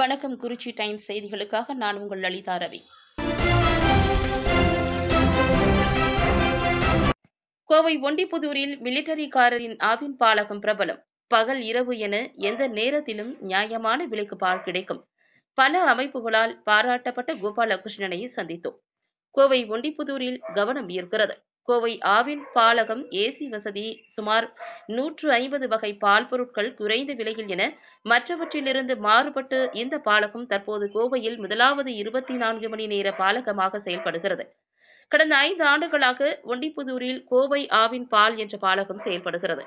வணக்கம் குறிச்சி டைம்ஸ் செய்திகளுக்காக நான் உங்கள் லலிதா ரவி கோவை ஒண்டிபுதூரில் மிலிட்டரிக்காரரின் ஆவின் பாலகம் பிரபலம் பகல் இரவு என எந்த நேரத்திலும் நியாயமான விலைக்கு பால் கிடைக்கும் பல அமைப்புகளால் பாராட்டப்பட்ட கோபாலகிருஷ்ணனை சந்தித்தோம் கோவை ஒண்டிப்புதூரில் கவனம் ஈர்க்கிறது கோவை ஆவின் பாலகம் ஏசி வசதி சுமார் நூற்று ஐம்பது வகை பால் பொருட்கள் குறைந்த விலையில் என மற்றவற்றிலிருந்து மாறுபட்டு இந்த பாலகம் தற்போது கோவையில் முதலாவது இருபத்தி நான்கு மணி நேர பாலகமாக செயல்படுகிறது கடந்த ஐந்து ஆண்டுகளாக ஒண்டிப்புதூரில் கோவை ஆவின் பால் என்ற பாலகம் செயல்படுகிறது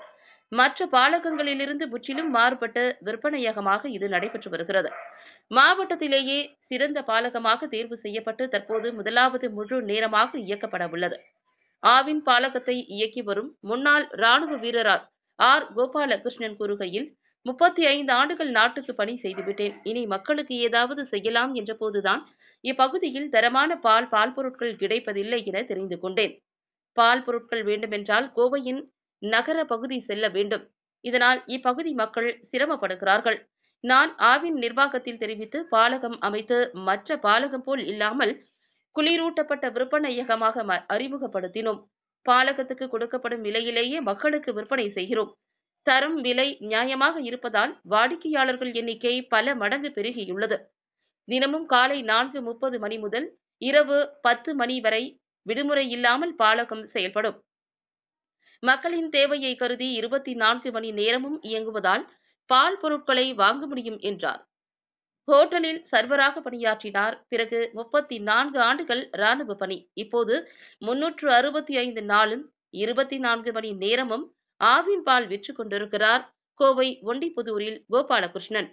மற்ற பாலகங்களிலிருந்து முற்றிலும் மாறுபட்ட விற்பனையகமாக இது நடைபெற்று வருகிறது மாவட்டத்திலேயே சிறந்த பாலகமாக தேர்வு செய்யப்பட்டு தற்போது முதலாவது முழு நேரமாக இயக்கப்பட உள்ளது ஆவின் பாலகத்தை இயக்கி வரும் முன்னாள் ராணுவ வீரரார் ஆர் கோபாலகிருஷ்ணன் கூறுகையில் முப்பத்தி ஐந்து ஆண்டுகள் நாட்டுக்கு பணி செய்துவிட்டேன் இனி மக்களுக்கு ஏதாவது செய்யலாம் என்ற போதுதான் இப்பகுதியில் தரமான பால் பால் பொருட்கள் கிடைப்பதில்லை என தெரிந்து கொண்டேன் பால் பொருட்கள் வேண்டுமென்றால் கோவையின் நகர பகுதி செல்ல வேண்டும் இதனால் இப்பகுதி மக்கள் சிரமப்படுகிறார்கள் நான் ஆவின் நிர்வாகத்தில் தெரிவித்து பாலகம் அமைத்து மற்ற பாலகம் போல் இல்லாமல் குளிரூட்டப்பட்ட விற்பனையகமாக அறிமுகப்படுத்தினோம் பாலகத்துக்கு கொடுக்கப்படும் விலையிலேயே மக்களுக்கு விற்பனை செய்கிறோம் தரம் விலை நியாயமாக இருப்பதால் வாடிக்கையாளர்கள் எண்ணிக்கை பல மடங்கு பெருகியுள்ளது தினமும் காலை நான்கு முப்பது மணி முதல் இரவு பத்து மணி வரை விடுமுறை இல்லாமல் பாலகம் செயல்படும் மக்களின் தேவையை கருதி இருபத்தி நான்கு மணி நேரமும் இயங்குவதால் பால் பொருட்களை வாங்க முடியும் என்றார் ஹோட்டலில் சர்வராக பணியாற்றினார் பிறகு முப்பத்தி நான்கு ஆண்டுகள் ராணுவ பணி இப்போது முன்னூற்று அறுபத்தி ஐந்து நாளும் இருபத்தி நான்கு மணி நேரமும் ஆவின் பால் விற்று கொண்டிருக்கிறார் கோவை ஒண்டிப்புதூரில் கோபாலகிருஷ்ணன்